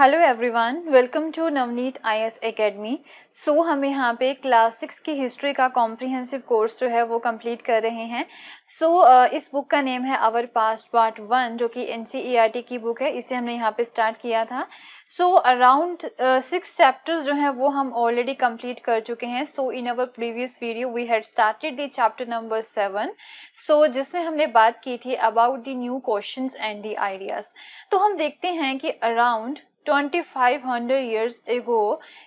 Hello everyone welcome to Navneet IAS academy so हम यहाँ पे क्लास सिक्स की हिस्ट्री का कॉम्प्रिहेंसिव कोर्स जो है वो कंप्लीट कर रहे हैं सो so, uh, इस बुक का नेम है अवर पास्ट पार्ट वन जो कि एन e की बुक है इसे हमने यहाँ पे स्टार्ट किया था सो अराउंड सिक्स चैप्टर्स जो हैं वो हम ऑलरेडी कंप्लीट कर चुके हैं so in our previous video we had started the chapter number seven so जिसमें हमने बात की थी about the new question and the ideas तो हम देखते हैं कि अराउंड 2500 इयर्स एगो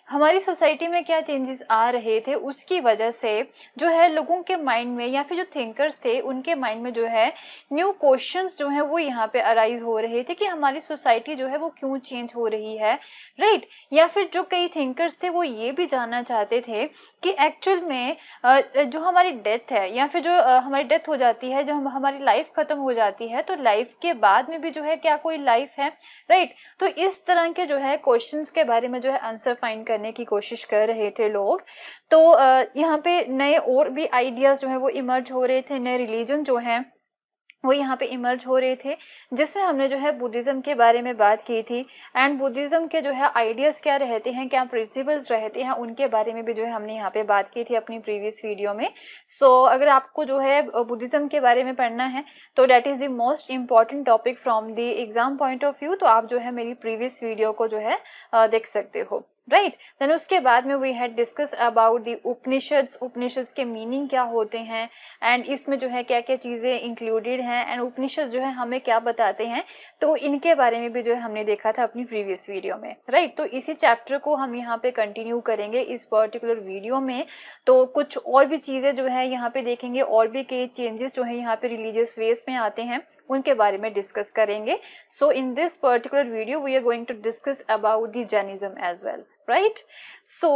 हमारी सोसाइटी में क्या चेंजेस आ रहे थे उसकी वजह से जो है लोगों के माइंड में या फिर जो थिंकर्स थे उनके माइंड में जो है न्यू क्वेश्चन जो है वो यहाँ पे अराइज हो रहे थे कि हमारी सोसाइटी जो है वो क्यों चेंज हो रही है राइट right? या फिर जो कई थिंकर्स थे वो ये भी जानना चाहते थे कि एक्चुअल में जो हमारी डेथ है या फिर जो हमारी डेथ हो जाती है जो हम हमारी लाइफ खत्म हो जाती है तो लाइफ के बाद में भी जो है क्या कोई लाइफ है राइट right? तो इस तरह तरह के जो है क्वेश्चंस के बारे में जो है आंसर फाइंड करने की कोशिश कर रहे थे लोग तो यहाँ पे नए और भी आइडियाज जो है वो इमर्ज हो रहे थे नए रिलीजन जो है वो यहाँ पे इमर्ज हो रहे थे जिसमें हमने जो है बुद्धिज़्म के बारे में बात की थी एंड बुद्धिज़्म के जो है आइडियाज़ क्या रहते हैं क्या प्रिंसिपल्स रहते हैं उनके बारे में भी जो है हमने यहाँ पे बात की थी अपनी प्रीवियस वीडियो में सो so, अगर आपको जो है बुद्धिज़्म के बारे में पढ़ना है तो that is the most important topic from the exam point of view तो आप जो है मेरी प्रीवियस वीडियो को जो है देख सकते हो राइट देन उसके बाद में we had discuss about the Upanishads Upanishads के मीनिंग क्या होते हैं एंड इसमें जो है क्या क्या चीज़ें इंक्लूडेड हैं एंड उपनिषद जो है हमें क्या बताते हैं तो इनके बारे में भी जो है हमने देखा था अपनी प्रीवियस वीडियो में राइट right? तो इसी चैप्टर को हम यहाँ पे कंटिन्यू करेंगे इस पर्टिकुलर वीडियो में तो कुछ और भी चीज़ें जो है यहाँ पे देखेंगे और भी कई चेंजेस जो है यहाँ पे रिलीजियस वेस में आते हैं उनके बारे में डिस्कस करेंगे so in this particular video we are going to discuss about the Jainism as well right so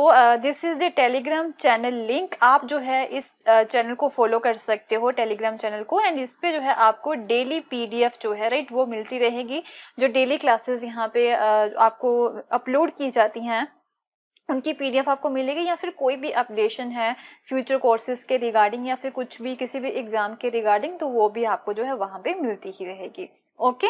this is the Telegram channel link आप जो है इस चैनल uh, को फॉलो कर सकते हो टेलीग्राम चैनल को एंड इस पे जो है आपको डेली पीडीएफ जो है राइट right, वो मिलती रहेगी जो डेली क्लासेस यहाँ पे uh, आपको अपलोड की जाती हैं उनकी पीडीएफ आपको मिलेगी या फिर कोई भी अपडेशन है फ्यूचर कोर्सेज के रिगार्डिंग या फिर कुछ भी किसी भी एग्जाम के रिगार्डिंग तो वो भी आपको जो है वहां पे मिलती ही रहेगी okay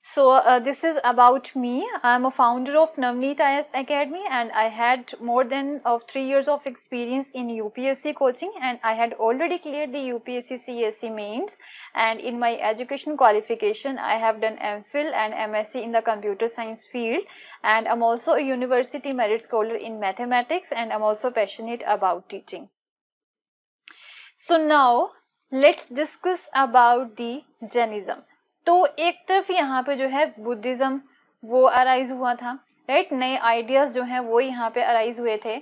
So uh, this is about me. I'm a founder of Namli IS Academy and I had more than of 3 years of experience in UPSC coaching and I had already cleared the UPSC CSE mains and in my education qualification I have done MPhil and MSc in the computer science field and I'm also a university merit scholar in mathematics and I'm also passionate about teaching. So now let's discuss about the Jainism. तो एक तरफ यहाँ पे जो है Buddhism वो arise हुआ था राइट right? नए आइडियाज जो हैं वो यहाँ पे अराइज हुए थे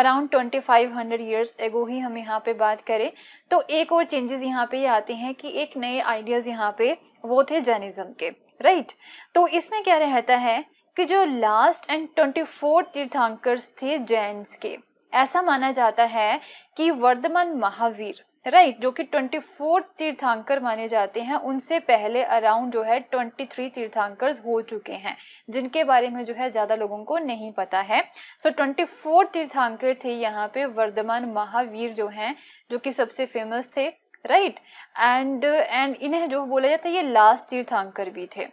अराउंड 2500 ईयर्स एगो ही हम यहाँ पे बात करें तो एक और चेंजेस यहाँ पे आते हैं कि एक नए आइडियाज यहाँ पे वो थे जर्निज्म के राइट right? तो इसमें क्या रहता है कि जो last and twenty four Tirthankars थे जैन के ऐसा माना जाता है कि वर्धमान महावीर राइट जो कि 24 तीर्थांकर माने जाते हैं उनसे पहले अराउंड जो है 23 तीर्थांकर हो चुके हैं जिनके बारे में जो है ज्यादा लोगों को नहीं पता है सो so, 24 तीर्थांकर थे यहाँ पे वर्धमान महावीर जो हैं जो कि सबसे फेमस थे राइट एंड एंड इन्हें जो बोला जाता है ये लास्ट तीर्थांकर भी थे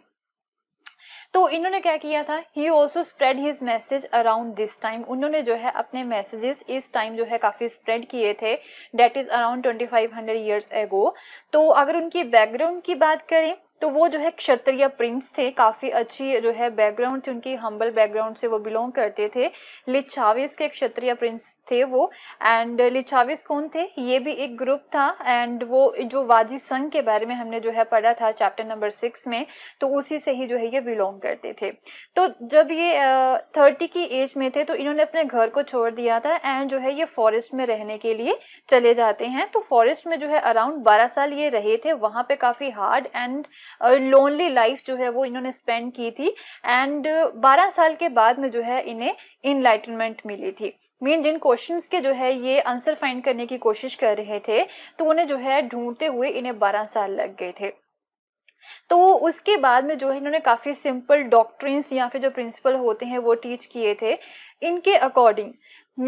तो इन्होंने क्या किया था he also spread his message around this time उन्होंने जो है अपने मैसेजेस इस टाइम जो है काफी स्प्रेड किए थे that is around twenty five hundred years ago तो अगर उनकी बैकग्राउंड की बात करें तो वो जो है क्षत्रिय प्रिंस थे काफी अच्छी जो है बैकग्राउंड थी उनकी हम्बल बैकग्राउंड से वो बिलोंग करते थे लिच्छाविस के क्षत्रिय प्रिंस थे वो एंड लिच्छाविस कौन थे ये भी एक ग्रुप था एंड वो जो वाजी संघ के बारे में हमने जो है पढ़ा था चैप्टर नंबर सिक्स में तो उसी से ही जो है ये बिलोंग करते थे तो जब ये थर्टी की एज में थे तो इन्होंने अपने घर को छोड़ दिया था एंड जो है ये फॉरेस्ट में रहने के लिए चले जाते हैं तो फॉरेस्ट में जो है अराउंड बारह साल ये रहे थे वहां पे काफी हार्ड एंड लोनली लाइफ जो है वो इन्होंने स्पेंड की थी एंड बारह साल के बाद में जो है इन्हें इनलाइटनमेंट मिली थी मीन जिन क्वेश्चंस के जो है ये आंसर फाइंड करने की कोशिश कर रहे थे तो उन्हें जो है ढूंढते हुए इन्हें 12 साल लग गए थे तो उसके बाद में जो है इन्होंने काफ़ी सिंपल डॉक्ट्रिन्स या फिर जो प्रिंसिपल होते हैं वो टीच किए थे इनके according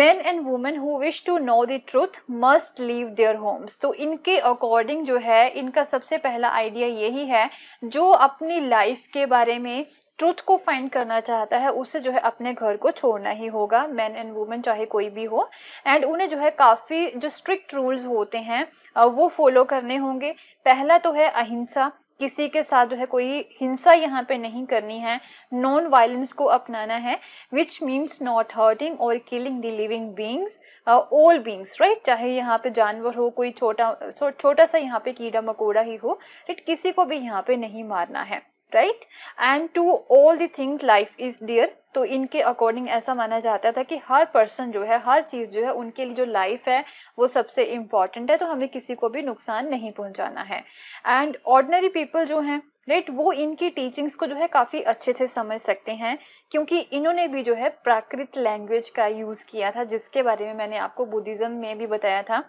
man and women who wish to know the truth must leave their homes तो इनके अकॉर्डिंग जो है इनका सबसे पहला आइडिया यही है जो अपनी लाइफ के बारे में ट्रूथ को फाइंड करना चाहता है उसे जो है अपने घर को छोड़ना ही होगा मैन एंड वुमेन चाहे कोई भी हो एंड उन्हें जो है काफ़ी जो स्ट्रिक्ट रूल्स होते हैं वो फॉलो करने होंगे पहला तो है अहिंसा किसी के साथ जो है कोई हिंसा यहाँ पे नहीं करनी है नॉन वायलेंस को अपनाना है विच मीन्स नॉट हर्टिंग और killing the living beings all beings right चाहे यहाँ पे जानवर हो कोई छोटा छोटा सा यहाँ पे कीड़ा मकोड़ा ही हो राइट किसी को भी यहाँ पे नहीं मारना है right and to all the things life is dear तो इनके अकॉर्डिंग ऐसा माना जाता था कि हर पर्सन जो है हर चीज़ जो है उनके लिए जो लाइफ है वो सबसे इंपॉर्टेंट है तो हमें किसी को भी नुकसान नहीं पहुंचाना है एंड ऑर्डनरी पीपल जो हैं राइट वो इनकी टीचिंग्स को जो है काफ़ी अच्छे से समझ सकते हैं क्योंकि इन्होंने भी जो है प्राकृत लैंग्वेज का यूज़ किया था जिसके बारे में मैंने आपको बुद्धिज़्म में भी बताया था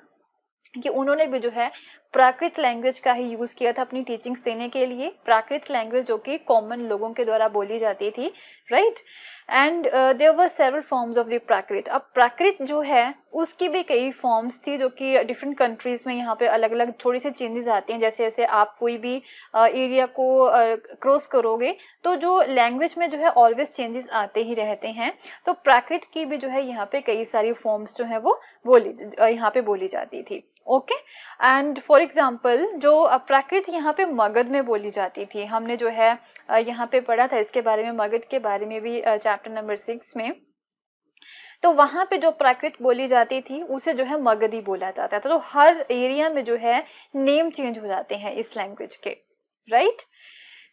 कि उन्होंने भी जो है प्राकृत लैंग्वेज का ही यूज़ किया था अपनी टीचिंग्स देने के लिए प्राकृत लैंग्वेज जो कि कॉमन लोगों के द्वारा बोली जाती थी right and there were several forms of the Prakrit अब प्राकृत जो है उसकी भी कई फॉर्म्स थी जो कि डिफरेंट कंट्रीज में यहाँ पे अलग अलग थोड़ी सी चेंजेस आती हैं जैसे जैसे आप कोई भी एरिया uh, को क्रॉस uh, करोगे तो जो लैंग्वेज में जो है ऑलवेज चेंजेस आते ही रहते हैं तो प्राकृत की भी जो है यहाँ पे कई सारी फॉर्म्स जो है वो बोली uh, यहाँ पे बोली जाती थी ओके एंड फॉर एग्जाम्पल जो प्राकृत uh, यहाँ पे मगध में बोली जाती थी हमने जो है uh, यहाँ पे पढ़ा था इसके बारे में मगध के बारे में भी चैप्टर चैप्टर नंबर सिक्स में तो वहां पे जो प्राकृत बोली जाती थी उसे जो है मगधी बोला जाता था तो हर एरिया में जो है नेम चेंज हो जाते हैं इस लैंग्वेज के राइट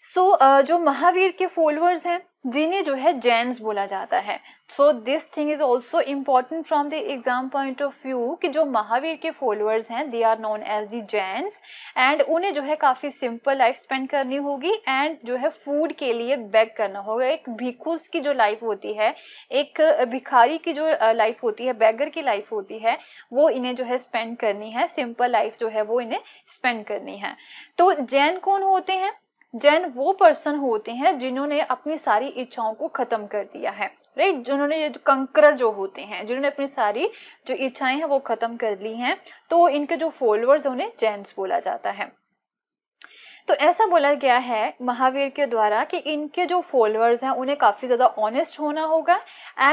सो so, uh, जो महावीर के फॉलोअर्स हैं जिन्हें जो है जैन बोला जाता है so this thing is also important from the exam point of view कि जो महावीर के फॉलोअर्स हैं they are known as the Jains and उन्हें जो है काफ़ी सिंपल लाइफ स्पेंड करनी होगी एंड जो है फूड के लिए बैग करना होगा एक भिकुस की जो लाइफ होती है एक भिखारी की जो लाइफ होती है बैगर की लाइफ होती है वो इन्हें जो है स्पेंड करनी है सिंपल लाइफ जो है वो इन्हें स्पेंड करनी है तो जैन कौन होते हैं जैन वो पर्सन होते हैं जिन्होंने अपनी सारी इच्छाओं को खत्म कर दिया है राइट right? जिन्होंने ये जो कंकर जो होते हैं जिन्होंने अपनी सारी जो इच्छाएं हैं वो खत्म कर ली हैं तो इनके जो फॉलोअर्स उन्हें जैन बोला जाता है तो ऐसा बोला गया है महावीर के द्वारा कि इनके जो फॉलोअर्स हैं उन्हें काफ़ी ज़्यादा ऑनेस्ट होना होगा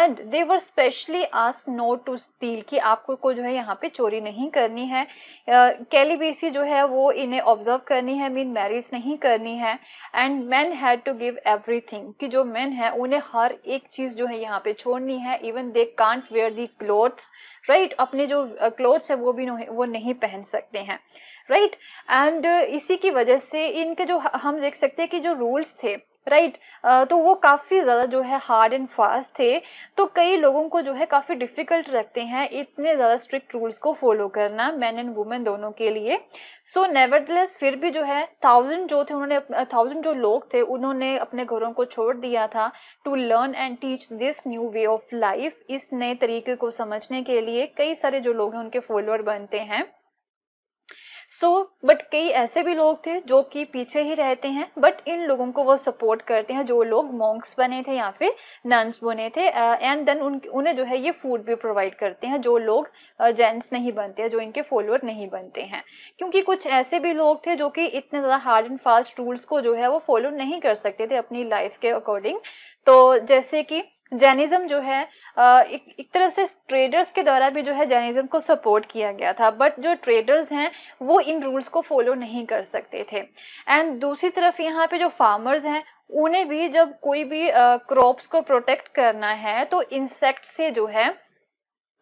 and they were specially ask no to steal कि आपको को जो है यहाँ पे चोरी नहीं करनी है कैलीबीसी uh, जो है वो इन्हें ऑब्जर्व करनी है मीन मैरिज नहीं करनी है and man had to give everything कि जो मैन है उन्हें हर एक चीज़ जो है यहाँ पे छोड़नी है even they can't wear the clothes right अपने जो क्लोथ्स है वो भी वो नहीं पहन सकते हैं राइट एंड uh, इसी की वजह से इनके जो हम देख सकते हैं कि जो रूल्स थे राइट right? तो वो काफ़ी ज़्यादा जो है हार्ड एंड फास्ट थे तो कई लोगों को जो है काफ़ी डिफिकल्ट रखते हैं इतने ज़्यादा स्ट्रिक्ट रूल्स को फॉलो करना मैन एंड वुमेन दोनों के लिए सो नेवरलेस फिर भी जो है थाउजेंड जो थे उन्होंने थाउजेंड जो लोग थे उन्होंने अपने घरों को छोड़ दिया था to learn and teach this new way of life इस नए तरीके को समझने के लिए कई सारे जो लोग हैं उनके फॉलोअर बनते हैं सो so, बट कई ऐसे भी लोग थे जो कि पीछे ही रहते हैं बट इन लोगों को वो सपोर्ट करते हैं जो लोग मॉन्क्स बने थे या फिर नन्स बने थे एंड देन उन्हें जो है ये फूड भी प्रोवाइड करते हैं जो लोग जेंट्स नहीं बनते हैं जो इनके फॉलोअर नहीं बनते हैं क्योंकि कुछ ऐसे भी लोग थे जो कि इतने ज़्यादा हार्ड एंड फास्ट रूल्स को जो है वो फॉलो नहीं कर सकते थे अपनी लाइफ के अकॉर्डिंग तो जैसे कि जैनिज्म जो है एक, एक तरह से ट्रेडर्स के द्वारा भी जो है जैनिज्म को सपोर्ट किया गया था बट जो ट्रेडर्स हैं वो इन रूल्स को फॉलो नहीं कर सकते थे एंड दूसरी तरफ यहाँ पे जो फार्मर्स हैं उन्हें भी जब कोई भी क्रॉप्स को प्रोटेक्ट करना है तो इंसेक्ट से जो है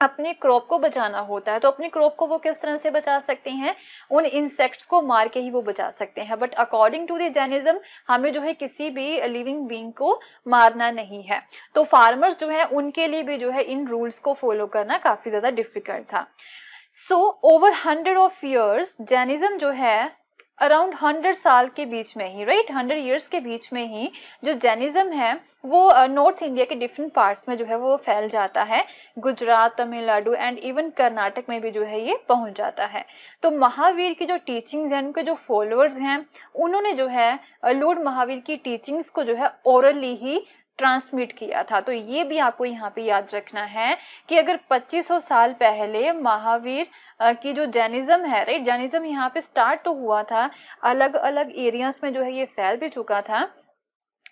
अपने क्रॉप को बचाना होता है तो अपने क्रॉप को वो किस तरह से बचा सकते हैं उन इंसेक्ट्स को मार के ही वो बचा सकते हैं but according to the Jainism हमें जो है किसी भी लिविंग बींग को मारना नहीं है तो फार्मर्स जो है उनके लिए भी जो है इन रूल्स को फॉलो करना काफी ज्यादा डिफिकल्ट था so over hundred of years Jainism जो है अराउंड हंड्रेड साल के बीच में ही राइट हंड्रेड ईयर्स के बीच में ही जो जैनिज्म है वो नॉर्थ इंडिया के डिफरेंट पार्ट्स में जो है वो फैल जाता है गुजरात तमिलनाडु एंड इवन कर्नाटक में भी जो है ये पहुंच जाता है तो महावीर की जो टीचिंग्स हैं उनके जो फॉलोअर्स हैं उन्होंने जो है लॉर्ड महावीर की टीचिंग्स को जो है ओरली ही ट्रांसमिट किया था तो ये भी आपको यहाँ पे याद रखना है कि अगर 2500 साल पहले महावीर कि जो जैनिज्म है राइट जैनिज्म यहाँ पे स्टार्ट तो हुआ था अलग अलग एरियाज में जो है ये फैल भी चुका था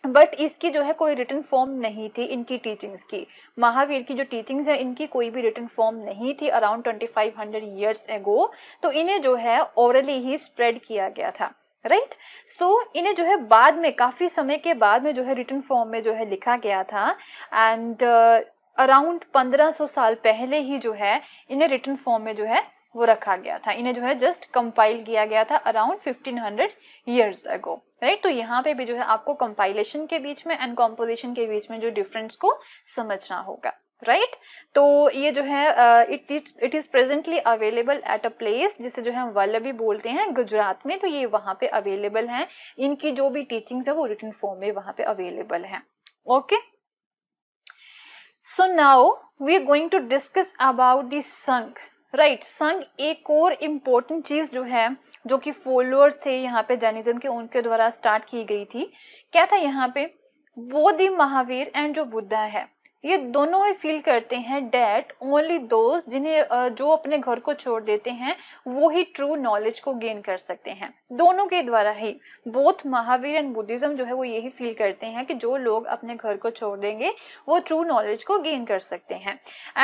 बट इसकी जो है कोई रिटर्न फॉर्म नहीं थी इनकी टीचिंग्स की महावीर की जो टीचिंग्स है इनकी कोई भी रिटर्न फॉर्म नहीं थी अराउंड 2500 ईयर्स एगो तो इन्हें जो है ओरली ही स्प्रेड किया गया था राइट right? सो so, इन्हें जो है बाद में काफी समय के बाद में जो है रिटर्न फॉर्म में जो है लिखा गया था एंड अराउंड uh, 1500 साल पहले ही जो है इन्हें रिटर्न फॉर्म में जो है वो रखा गया था इन्हें जो है जस्ट कंपाइल किया गया था around 1500 hundred years ago right तो यहाँ पे भी जो है आपको कंपाइलेशन के बीच में एंड कॉम्पोजिशन के बीच में जो डिफरेंस को समझना होगा राइट right? तो ये जो है it is it is presently available at a place जिसे जो है वल्लभी बोलते हैं गुजरात में तो ये वहां पे अवेलेबल है इनकी जो भी टीचिंग्स है वो रिटर्न फॉर्म में वहां पे अवेलेबल है okay so now we are going to discuss about the Sangha right संग एक और इम्पोर्टेंट चीज जो है जो कि फॉलोअर्स थे यहाँ पे जैनिज्म के उनके द्वारा स्टार्ट की गई थी क्या था यहाँ पे बोधि महावीर एंड जो बुद्धा है ये दोनों ही फील करते हैं डेट ओनली दोस्त जिन्हें जो अपने घर को छोड़ देते हैं वो ही ट्रू नॉलेज को गेन कर सकते हैं दोनों के द्वारा ही बोथ महावीर एंड बुद्धिज्म जो है वो यही फील करते हैं कि जो लोग अपने घर को छोड़ देंगे वो ट्रू नॉलेज को गेन कर सकते हैं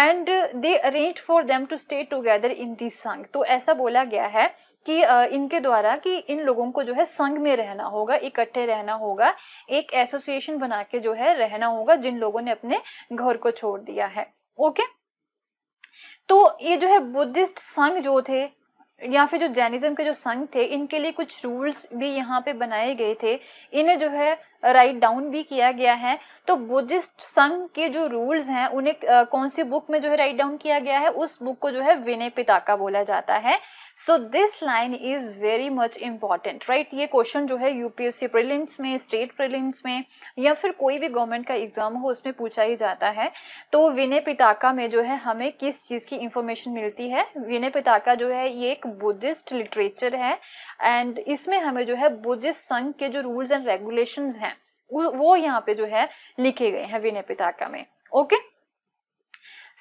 and they arrange for them to stay together in this Sangha तो ऐसा बोला गया है कि इनके द्वारा कि इन लोगों को जो है संघ में रहना होगा इकट्ठे रहना होगा एक एसोसिएशन बना के जो है रहना होगा जिन लोगों ने अपने घर को छोड़ दिया है ओके तो ये जो है बुद्धिस्ट संघ जो थे या फिर जो जैनिज्म के जो संघ थे इनके लिए कुछ रूल्स भी यहाँ पे बनाए गए थे इन्हें जो है राइट डाउन भी किया गया है तो बुद्धिस्ट संघ के जो रूल्स हैं उन्हें कौन सी बुक में जो है राइट डाउन किया गया है उस बुक को जो है विनय पिताका बोला जाता है so this line is very much important right ये क्वेश्चन जो है यूपीएससी प्रिलिम्स में स्टेट प्रिलिम्स में या फिर कोई भी गवर्नमेंट का एग्जाम हो उसमें पूछा ही जाता है तो विनय पिताका में जो है हमें किस चीज की इंफॉर्मेशन मिलती है विनय पिताका जो है ये एक बुद्धिस्ट लिटरेचर है एंड इसमें हमें जो है बुद्धिस्ट संघ के जो रूल्स एंड रेगुलेशन हैं वो यहाँ पे जो है लिखे गए हैं विनय पिताका में okay okay?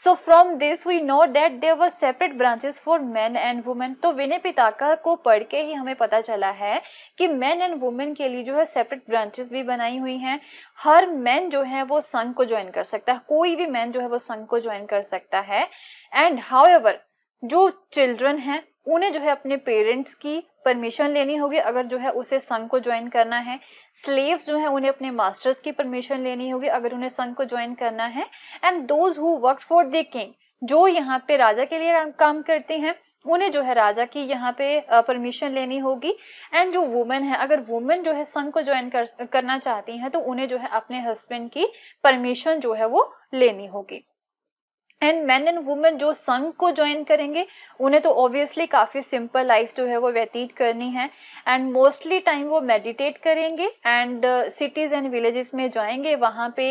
So from this we know that there were separate branches for man and women तो विनय पिताका को पढ़ के ही हमें पता चला है कि मैन एंड वुमेन के लिए जो है सेपरेट ब्रांचेस भी बनाई हुई हैं हर मैन जो है वो संघ को ज्वाइन कर सकता है कोई भी मैन जो है वो संघ को ज्वाइन कर सकता है एंड हाउ जो चिल्ड्रन है उन्हें जो है अपने पेरेंट्स की परमिशन लेनी होगी अगर जो है उसे संघ को ज्वाइन करना है स्लेव्स जो है उन्हें अपने मास्टर्स की परमिशन लेनी होगी अगर उन्हें संघ को ज्वाइन करना है and those who work for the king जो यहाँ पे राजा के लिए काम करते हैं उन्हें जो है राजा की यहाँ पे परमिशन लेनी होगी एंड जो वुमेन है अगर वुमेन जो है संघ को ज्वाइन कर, करना चाहती हैं तो उन्हें जो है अपने हस्बैंड की परमिशन जो है वो लेनी होगी एंड मैन एंड वुमेन जो संघ को ज्वाइन करेंगे उन्हें तो ऑब्वियसली काफ़ी सिंपल लाइफ जो है वो व्यतीत करनी है एंड मोस्टली टाइम वो मेडिटेट करेंगे एंड सिटीज एंड विलेजेस में जाएंगे वहां पे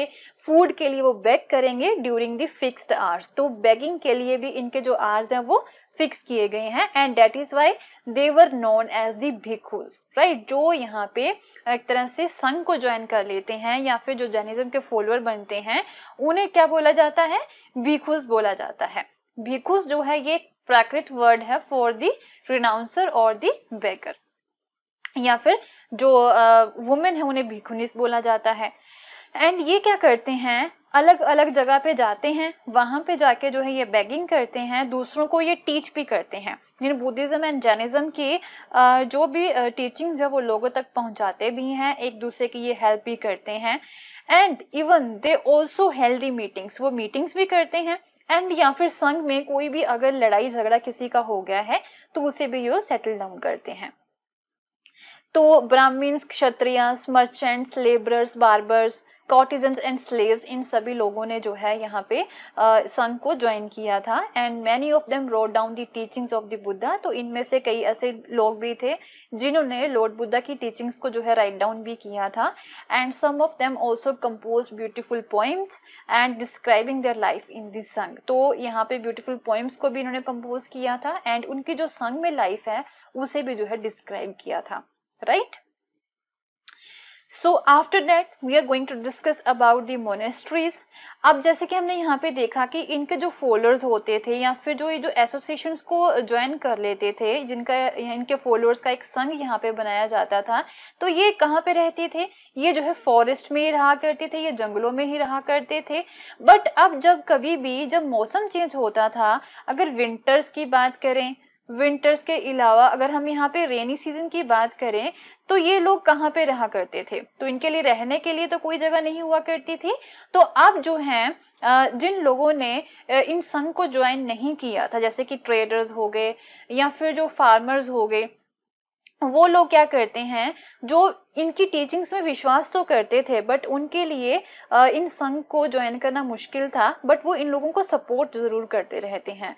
फूड के लिए वो बेग करेंगे ड्यूरिंग द फिक्स्ड आवर्स तो बेगिंग के लिए भी इनके जो आवर्स हैं वो फिक्स किए गए हैं and that is why they were known as the bhikkhus right जो यहाँ पे एक तरह से संघ को ज्वाइन कर लेते हैं या फिर जो जैनिज्म के फॉलोअर बनते हैं उन्हें क्या बोला जाता है भिखुस बोला जाता है भिखुस जो है ये प्राकृत वर्ड है फॉर दी रिनाउंसर और दी बेकर या फिर जो वुमेन है उन्हें भिखुनिस बोला जाता है एंड ये क्या करते हैं अलग अलग जगह पे जाते हैं वहां पे जाके जो है ये बेगिंग करते हैं दूसरों को ये टीच भी करते हैं यानी बुद्धिज़्म एंड जैनिज़्म की जो भी टीचिंग्स है वो लोगों तक पहुंचाते भी हैं एक दूसरे की ये हेल्प भी करते हैं and even they also held the meetings वो मीटिंग्स भी करते हैं एंड या फिर संघ में कोई भी अगर लड़ाई झगड़ा किसी का हो गया है तो उसे भी ये सेटल डाउन करते हैं तो Brahmins Kshatriya merchants labourers barbers courtesans and slaves इन सभी लोगों ने जो है यहाँ पे संघ को ज्वाइन किया था and many of them wrote down the teachings of the Buddha तो इनमें से कई ऐसे लोग भी थे जिन्होंने लॉर्ड बुद्धा की टीचिंग्स को जो है राइट डाउन भी किया था and some of them also compose beautiful poems and describing their life in this Sangha तो यहाँ पे ब्यूटिफुल पोइम्स को भी इन्होंने कम्पोज किया था एंड उनकी जो संघ में लाइफ है उसे भी जो है डिस्क्राइब किया था right right? So after that we are going to discuss about the monasteries अब जैसे कि हमने यहाँ पे देखा कि इनके जो फॉलोअर्स होते थे या फिर जो ये जो एसोसिएशन को ज्वाइन कर लेते थे जिनका इनके फॉलोअर्स का एक संघ यहाँ पे बनाया जाता था तो ये कहाँ पे रहते थे ये जो है फॉरेस्ट में ही रहा करते थे ये जंगलों में ही रहा करते थे बट अब जब कभी भी जब मौसम चेंज होता था अगर विंटर्स की बात करें विंटर्स के अलावा अगर हम यहाँ पे रेनी सीजन की बात करें तो ये लोग कहाँ पे रहा करते थे तो इनके लिए रहने के लिए तो कोई जगह नहीं हुआ करती थी तो अब जो है जिन लोगों ने इन संघ को ज्वाइन नहीं किया था जैसे कि ट्रेडर्स हो गए या फिर जो फार्मर्स हो गए वो लोग क्या करते हैं जो इनकी टीचिंग्स में विश्वास तो करते थे बट उनके लिए इन संघ को ज्वाइन करना मुश्किल था बट वो इन लोगों को सपोर्ट जरूर करते रहते हैं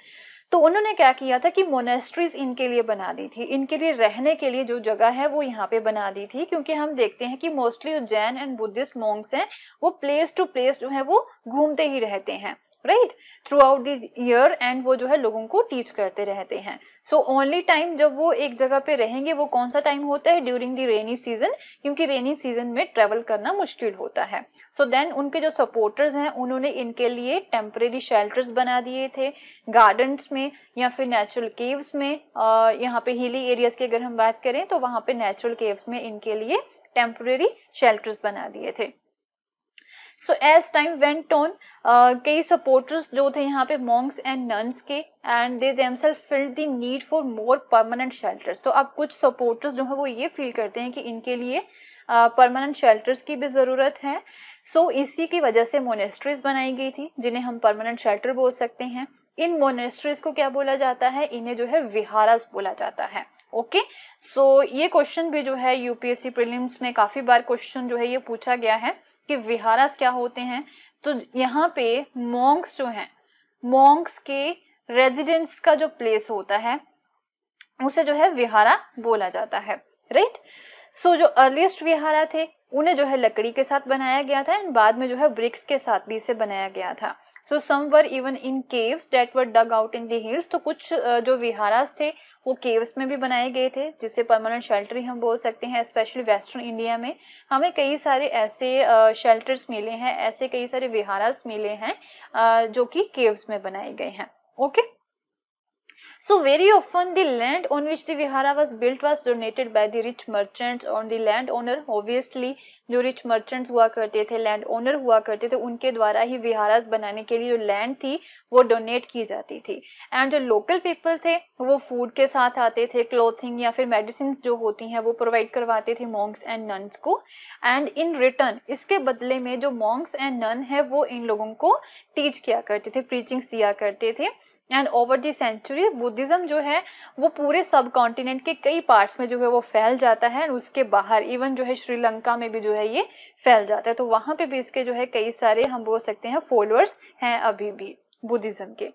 तो उन्होंने क्या किया था कि मोनेस्ट्रीज इनके लिए बना दी थी इनके लिए रहने के लिए जो जगह है वो यहाँ पे बना दी थी क्योंकि हम देखते हैं कि मोस्टली जो जैन एंड बुद्धिस्ट मोंग्स हैं वो प्लेस टू प्लेस जो है वो घूमते ही रहते हैं right throughout there and वो जो है लोगों को टीच करते रहते हैं सो ओनली टाइम जब वो एक जगह पे रहेंगे वो कौन सा टाइम होता है ड्यूरिंग द रेनी सीजन क्योंकि रेनी सीजन में ट्रेवल करना मुश्किल होता है सो so देन उनके जो सपोर्टर्स हैं उन्होंने इनके लिए टेम्परेरी शेल्टर्स बना दिए थे गार्डन्स में या फिर नेचुरल केव्स में यहाँ पे हिली एरियाज की अगर हम बात करें तो वहां पे नेचुरल केव्स में इनके लिए टेम्परेरी शेल्टर्स बना दिए थे so as time went on कई सपोर्टर्स जो थे यहाँ पे मॉन्ग्स एंड नन्स के and they themselves feel the need for more permanent shelters तो अब कुछ सपोर्टर्स जो है वो ये फील करते हैं कि इनके लिए परमानेंट uh, शेल्टर्स की भी ज़रूरत है सो so, इसी की वजह से मोनेस्ट्रीज बनाई गई थी जिन्हें हम परमानेंट शेल्टर बोल सकते हैं इन मोनेस्ट्रीज को क्या बोला जाता है इन्हें जो है विहारास बोला जाता है ओके okay? सो so, ये क्वेश्चन भी जो है यूपीएससी प्रीलिम्स में काफ़ी बार क्वेश्चन जो है ये पूछा गया है कि विहारास क्या होते हैं तो यहाँ पे मोंग्स जो हैं मोंग्स के रेजिडेंट्स का जो प्लेस होता है उसे जो है विहारा बोला जाता है राइट सो so, जो अर्लीस्ट विहारा थे उन्हें जो है लकड़ी के साथ बनाया गया था एंड बाद में जो है ब्रिक्स के साथ भी इसे बनाया गया था so some were even in caves that were dug out in दिल्स हिल्स तो कुछ जो विहारास थे वो केव्स में भी बनाए गए थे जिसे परमानेंट शेल्टर ही हम बोल सकते हैं स्पेशली वेस्टर्न इंडिया में हमें कई सारे ऐसे शेल्टर्स मिले हैं ऐसे कई सारे विहारास मिले हैं जो कि केव्स में बनाए गए हैं okay okay? So very often the land on which the vihara was built was donated by the rich merchants और the land owner obviously जो rich merchants हुआ करते थे land owner हुआ करते थे उनके द्वारा ही विहारास बनाने के लिए जो land थी वो डोनेट की जाती थी एंड जो लोकल पीपल थे वो फूड के साथ आते थे क्लोथिंग या फिर मेडिसिन जो होती हैं वो प्रोवाइड करवाते थे मॉन्ग्स एंड नन्स को एंड इन रिटर्न इसके बदले में जो मॉन्ग्स एंड नन है वो इन लोगों को टीच किया करते थे प्रीचिंग्स दिया करते थे and over the century Buddhism जो है वो पूरे सब कॉन्टिनेंट के कई पार्ट्स में जो है वो फैल जाता है और उसके बाहर इवन जो है श्रीलंका में भी जो है ये फैल जाता है तो वहां पे भी इसके जो है कई सारे हम बोल सकते हैं फॉलोअर्स हैं अभी भी बुद्धिज्म के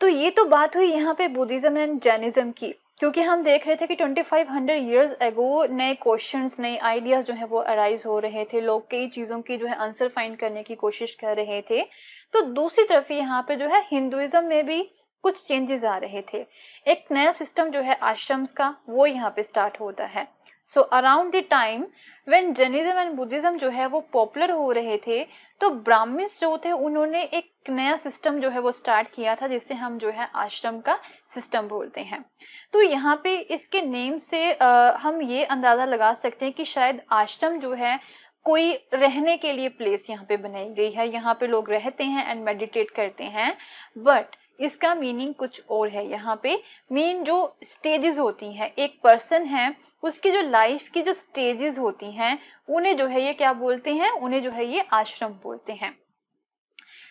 तो ये तो बात हुई यहाँ पे बुद्धिज्म एंड जैनिज्म की क्योंकि हम देख रहे थे कि 2500 हंड्रेड ईयर्स एगो नए क्वेश्चंस नए आइडियाज जो है वो अराइज हो रहे थे लोग कई चीज़ों की जो है आंसर फाइंड करने की कोशिश कर रहे थे तो दूसरी तरफ यहाँ पे जो है हिंदुज़म में भी कुछ चेंजेस आ रहे थे एक नया सिस्टम जो है आश्रम्स का वो यहाँ पे स्टार्ट होता है so around the time when Jainism and Buddhism जो है वो पॉपुलर हो रहे थे तो ब्राह्मण्स जो थे उन्होंने एक एक नया सिस्टम जो है वो स्टार्ट किया था जिसे हम जो है आश्रम का सिस्टम बोलते हैं तो यहाँ पे इसके नेम से आ, हम ये अंदाजा लगा सकते हैं कि शायद आश्रम जो है कोई रहने के लिए प्लेस यहाँ पे बनाई गई है यहाँ पे लोग रहते हैं एंड मेडिटेट करते हैं बट इसका मीनिंग कुछ और है यहाँ पे मेन जो स्टेजेस होती हैं एक पर्सन है उसकी जो लाइफ की जो स्टेजेस होती हैं उन्हें जो है ये क्या बोलते हैं उन्हें जो है ये आश्रम बोलते हैं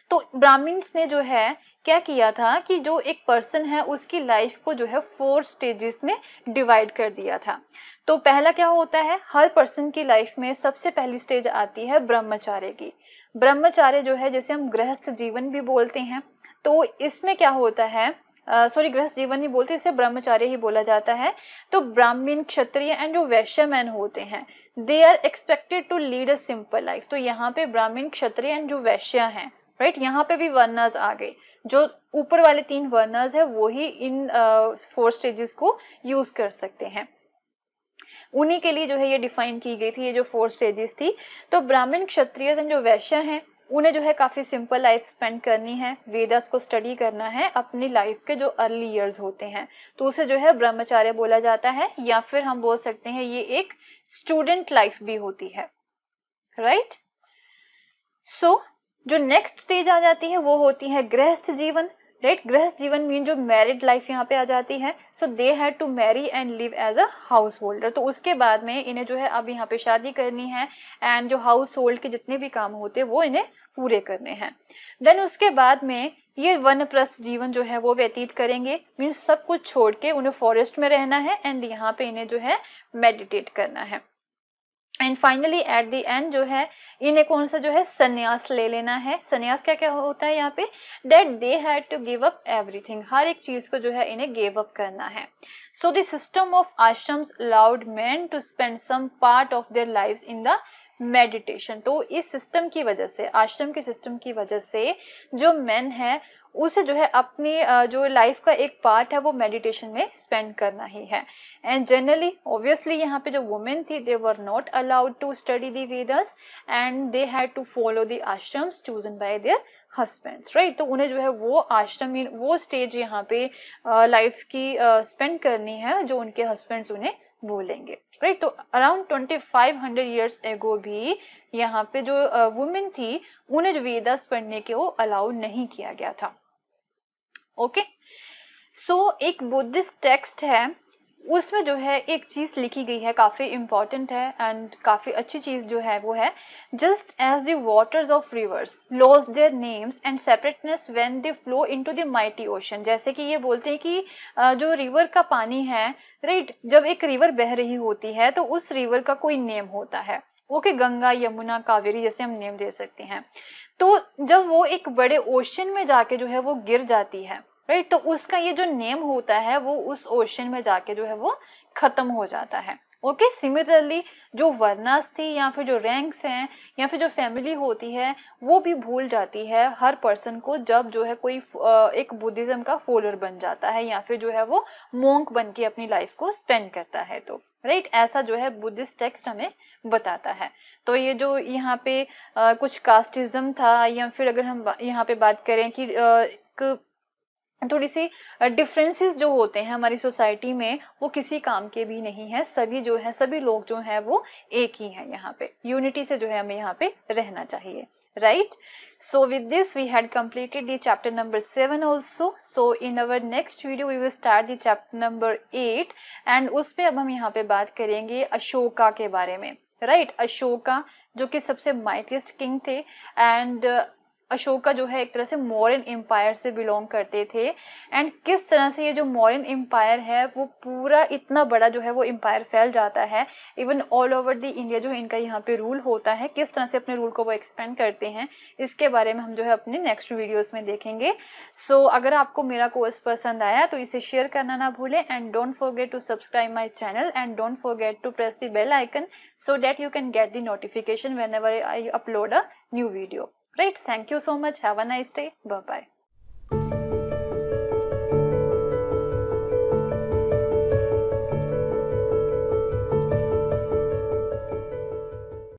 तो ब्राह्मण्स ने जो है क्या किया था कि जो एक पर्सन है उसकी लाइफ को जो है फोर स्टेजेस में डिवाइड कर दिया था तो पहला क्या होता है हर पर्सन की लाइफ में सबसे पहली स्टेज आती है ब्रह्मचार्य की ब्रह्मचार्य जो है जैसे हम गृहस्थ जीवन भी बोलते हैं तो इसमें क्या होता है सॉरी uh, गृहस्थ जीवन ही बोलते इसे ब्रह्मचार्य ही बोला जाता है तो ब्राह्मीण क्षत्रिय एंड जो वैश्य मैन होते हैं they are expected to lead a simple life तो यहाँ पे ब्राह्मीण क्षत्रिय एंड जो वैश्य हैं राइट यहाँ पे भी वर्नर्स आ गए जो ऊपर वाले तीन वर्नर्स है वो ही इन फोर uh, स्टेजेस को यूज कर सकते हैं उन्हीं के लिए जो है ये डिफाइन की गई थी ये जो फोर स्टेजेस थी तो ब्राह्मण क्षत्रिय जो वैश्य हैं उन्हें जो है काफी सिंपल लाइफ स्पेंड करनी है वेदस को स्टडी करना है अपनी लाइफ के जो अर्ली ईयर्स होते हैं तो उसे जो है ब्रह्मचार्य बोला जाता है या फिर हम बोल सकते हैं ये एक स्टूडेंट लाइफ भी होती है राइट right? सो so, जो नेक्स्ट स्टेज आ जाती है वो होती है गृहस्थ जीवन राइट गृहस्थ जीवन मीन जो मैरिड लाइफ यहाँ पे आ जाती है so they had to marry and live as a householder तो उसके बाद में इन्हें जो है अब यहाँ पे शादी करनी है एंड जो हाउस होल्ड के जितने भी काम होते हैं वो इन्हें पूरे करने हैं देन उसके बाद में ये प्लस जीवन जो है वो व्यतीत करेंगे मीन सब कुछ छोड़ के उन्हें फॉरेस्ट में रहना है एंड यहाँ पे इन्हें जो है मेडिटेट करना है and finally at the end जो है इन्हें कौन सा जो है सन्यास ले लेना है सन्यास क्या क्या होता है यहाँ पे that they had to give up everything हर एक चीज को जो है इन्हें गिव अप करना है so the system of ashrams allowed man to spend some part of their lives in the meditation तो इस सिस्टम की वजह से आश्रम के सिस्टम की वजह से जो मेन है उसे जो है अपनी जो लाइफ का एक पार्ट है वो मेडिटेशन में स्पेंड करना ही है एंड जनरली ऑब्वियसली यहाँ पे जो वुमेन थी they were not allowed to study the Vedas and they had to follow the ashram chosen by their husbands right तो उन्हें जो है वो आश्रम वो स्टेज यहाँ पे लाइफ की स्पेंड करनी है जो उनके हस्बैंड्स उन्हें बोलेंगे राइट तो अराउंड हंड्रेड ईयर्स एगो भी यहाँ पे जो वुमेन थी उन्हें जो वेदास पढ़ने के वो अलाउ नहीं किया गया था ओके सो so, एक बुद्धिस्ट टेक्स्ट है उसमें जो है एक चीज लिखी गई है काफी इंपॉर्टेंट है एंड काफी अच्छी चीज जो है वो है just as the waters of rivers lose their names and separateness when they flow into the mighty ocean जैसे कि ये बोलते हैं कि जो रिवर का पानी है राइट right? जब एक रिवर बह रही होती है तो उस रिवर का कोई नेम होता है ओके गंगा यमुना कावेरी जैसे हम नेम दे सकते हैं तो जब वो एक बड़े ओशन में जाके जो है वो गिर जाती है राइट तो उसका ये जो नेम होता है वो उस ओशन में जाके जो है वो खत्म हो जाता है ओके okay? सिमिलरली जो वर्नास थी या फिर जो रैंक्स हैं या फिर जो फैमिली होती है वो भी भूल जाती है हर पर्सन को जब जो है कोई एक बुद्धिज्म का फॉलोअर बन जाता है या फिर जो है वो मोंक बन के अपनी लाइफ को स्पेंड करता है तो राइट right? ऐसा जो है बुद्धिस्ट टेक्स्ट हमें बताता है तो ये जो यहाँ पे आ, कुछ कास्टिज्म था या फिर अगर हम यहाँ पे बात करें कि आ, थोड़ी सी डिफरेंसेस जो होते हैं हमारी सोसाइटी में वो किसी काम के भी नहीं है सभी जो है सभी लोग जो है वो एक ही हैं यहाँ पे यूनिटी से जो है हमें यहाँ पे रहना चाहिए right so with this we had completed the chapter number seven also so in our next video we will start the chapter number eight and उस पर अब हम यहाँ पे बात करेंगे अशोका के बारे में राइट right? अशोका जो कि सबसे माइटेस्ट किंग थे एंड अशोका जो है एक तरह से मॉरन एम्पायर से बिलोंग करते थे एंड किस तरह से ये जो मॉरन एम्पायर है वो पूरा इतना बड़ा जो है वो एम्पायर फैल जाता है even all over the India जो इनका यहाँ पे रूल होता है किस तरह से अपने रूल को वो एक्सपेंड करते हैं इसके बारे में हम जो है अपने नेक्स्ट वीडियोज में देखेंगे सो so, अगर आपको मेरा कोर्स पसंद आया तो इसे शेयर करना ना भूलें and don't forget to subscribe my channel and don't forget to press the bell icon so that you can get the notification when ever I upload a new video Right. Thank you so much. Have a nice day. Bye bye.